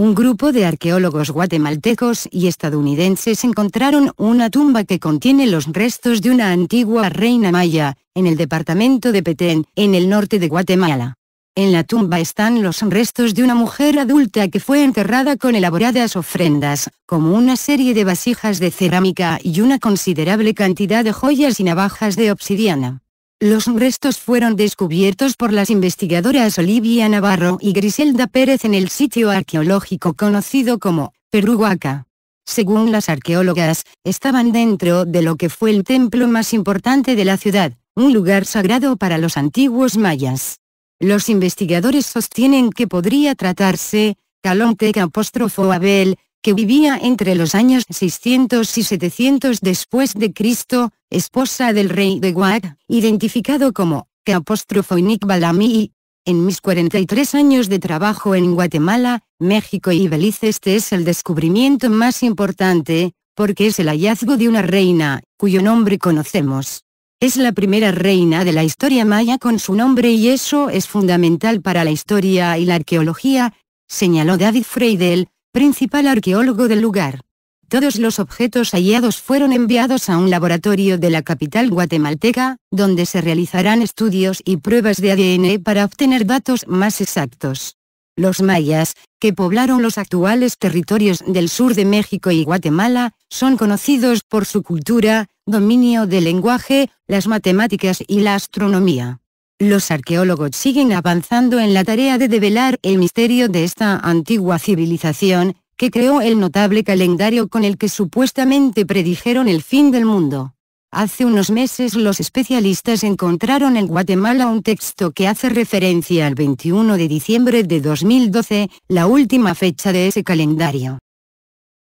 un grupo de arqueólogos guatemaltecos y estadounidenses encontraron una tumba que contiene los restos de una antigua reina maya, en el departamento de Petén, en el norte de Guatemala. En la tumba están los restos de una mujer adulta que fue enterrada con elaboradas ofrendas, como una serie de vasijas de cerámica y una considerable cantidad de joyas y navajas de obsidiana. Los restos fueron descubiertos por las investigadoras Olivia Navarro y Griselda Pérez en el sitio arqueológico conocido como Peruhuaca. Según las arqueólogas, estaban dentro de lo que fue el templo más importante de la ciudad, un lugar sagrado para los antiguos mayas. Los investigadores sostienen que podría tratarse, Teca apóstrofo Abel, que vivía entre los años 600 y 700 después de Cristo, esposa del rey de Guad, identificado como que apóstrofo Balami en mis 43 años de trabajo en Guatemala, México y Belice este es el descubrimiento más importante, porque es el hallazgo de una reina, cuyo nombre conocemos. Es la primera reina de la historia maya con su nombre y eso es fundamental para la historia y la arqueología, señaló David Freidel, principal arqueólogo del lugar. Todos los objetos hallados fueron enviados a un laboratorio de la capital guatemalteca, donde se realizarán estudios y pruebas de ADN para obtener datos más exactos. Los mayas, que poblaron los actuales territorios del sur de México y Guatemala, son conocidos por su cultura, dominio del lenguaje, las matemáticas y la astronomía. Los arqueólogos siguen avanzando en la tarea de develar el misterio de esta antigua civilización, que creó el notable calendario con el que supuestamente predijeron el fin del mundo. Hace unos meses los especialistas encontraron en Guatemala un texto que hace referencia al 21 de diciembre de 2012, la última fecha de ese calendario.